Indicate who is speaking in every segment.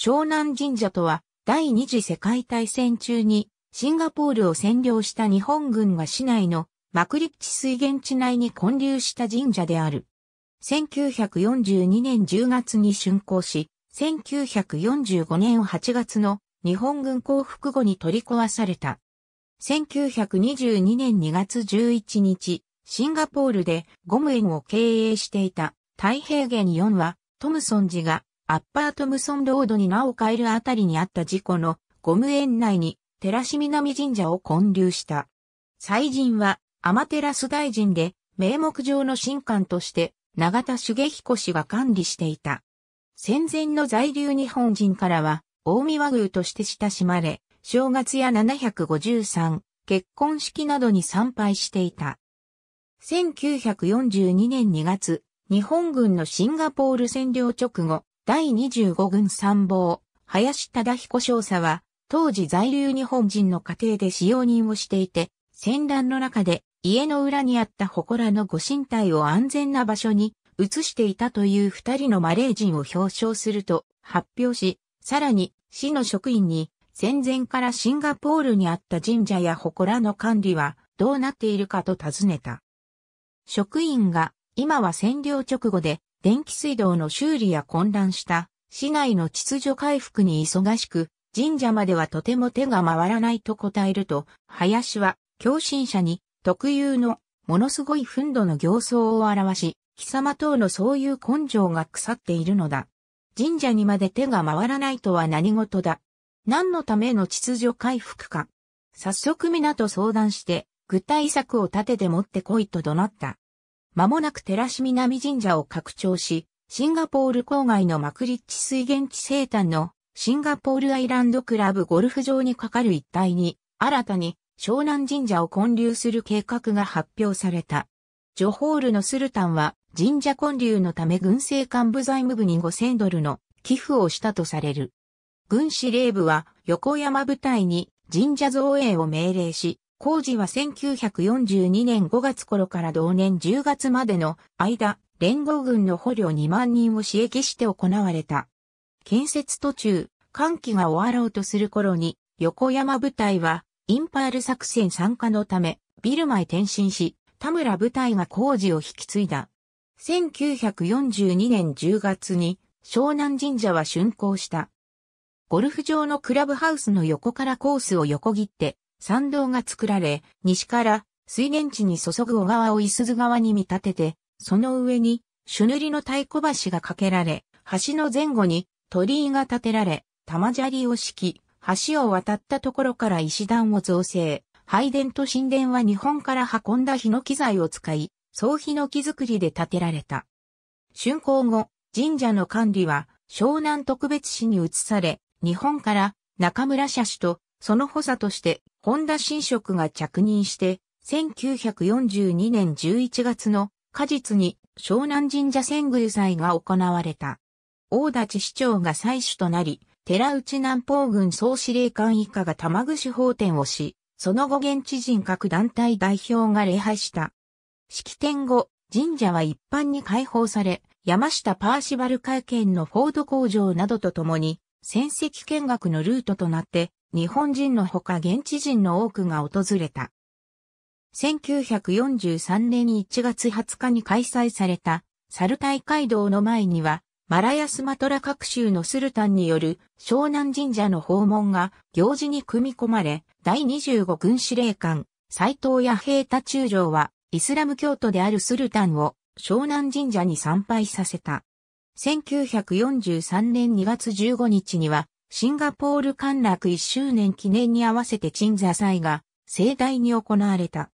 Speaker 1: 湘南神社とは、第二次世界大戦中に、シンガポールを占領した日本軍が市内のマクリチ水源地内に建立した神社である。1942年10月に竣工し、1945年8月の日本軍降伏後に取り壊された。1922年2月11日、シンガポールでゴム園を経営していた太平原4はトムソン寺がアッパートムソンロードに名を変えるあたりにあった事故のゴム園内に寺市南神社を建立した。祭神は天ス大臣で名目上の神官として永田茂彦氏が管理していた。戦前の在留日本人からは大見和宮として親しまれ、正月や753、結婚式などに参拝していた。1942年2月、日本軍のシンガポール占領直後、第25軍参謀、林忠彦少佐は、当時在留日本人の家庭で使用人をしていて、戦乱の中で家の裏にあった祠のご神体を安全な場所に移していたという二人のマレー人を表彰すると発表し、さらに市の職員に戦前からシンガポールにあった神社や祠の管理はどうなっているかと尋ねた。職員が今は占領直後で電気水道の修理や混乱した市内の秩序回復に忙しく、神社まではとても手が回らないと答えると、林は共振者に特有のものすごい憤怒の行走を表し、貴様等のそういう根性が腐っているのだ。神社にまで手が回らないとは何事だ。何のための秩序回復か。早速皆と相談して、具体策を立てて持ってこいと怒鳴った。間もなく寺市南神社を拡張し、シンガポール郊外のマクリッチ水源地西端のシンガポールアイランドクラブゴルフ場にかかる一帯に、新たに湘南神社を建立する計画が発表された。ジョホールのスルタンは神社建立のため軍政幹部財務部に5000ドルの寄付をしたとされる。軍司令部は横山部隊に神社造営を命令し、工事は1942年5月頃から同年10月までの間、連合軍の捕虜2万人を刺激して行われた。建設途中、寒気が終わろうとする頃に、横山部隊は、インパール作戦参加のため、ビルマへ転身し、田村部隊が工事を引き継いだ。1942年10月に、湘南神社は竣工した。ゴルフ場のクラブハウスの横からコースを横切って、山道が作られ、西から水源地に注ぐ小川を伊鈴川に見立てて、その上に、朱塗りの太鼓橋が架けられ、橋の前後に鳥居が建てられ、玉砂利を敷き、橋を渡ったところから石段を造成。拝殿と神殿は日本から運んだヒノキ材を使い、総ヒノキ作りで建てられた。竣工後、神社の管理は湘南特別市に移され、日本から中村社主とその補佐として、本田新職が着任して、1942年11月の果実に湘南神社遷宮祭が行われた。大立市長が祭主となり、寺内南方軍総司令官以下が玉串法典をし、その後現地人各団体代表が礼拝した。式典後、神社は一般に開放され、山下パーシバル会見のフォード工場などとともに、戦績見学のルートとなって、日本人のほか現地人の多くが訪れた。1943年1月20日に開催された、サル大会堂の前には、マラヤスマトラ各州のスルタンによる湘南神社の訪問が行事に組み込まれ、第25軍司令官、斎藤や平太中将は、イスラム教徒であるスルタンを湘南神社に参拝させた。1943年2月15日には、シンガポール陥落1周年記念に合わせて鎮座祭が盛大に行われた。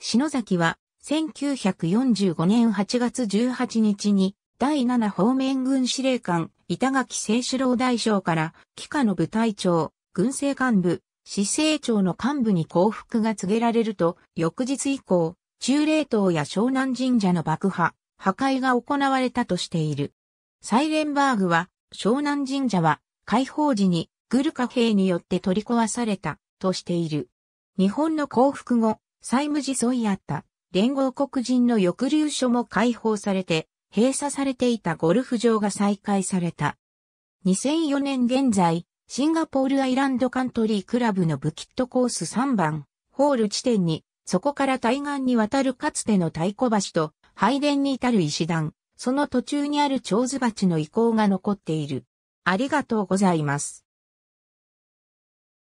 Speaker 1: 篠崎は1945年8月18日に第7方面軍司令官板垣清志郎大将から機下の部隊長、軍政幹部、市政庁の幹部に降伏が告げられると、翌日以降、中霊島や湘南神社の爆破、破壊が行われたとしている。サイレンバーグは、湘南神社は解放時にグルカ兵によって取り壊されたとしている。日本の降伏後、債務自訴いあった連合国人の抑留所も解放されて、閉鎖されていたゴルフ場が再開された。2004年現在、シンガポールアイランドカントリークラブのブキットコース3番、ホール地点に、そこから対岸に渡るかつての太鼓橋と、拝殿に至る石段、その途中にある長寿鉢の遺構が残っている。ありがとうございます。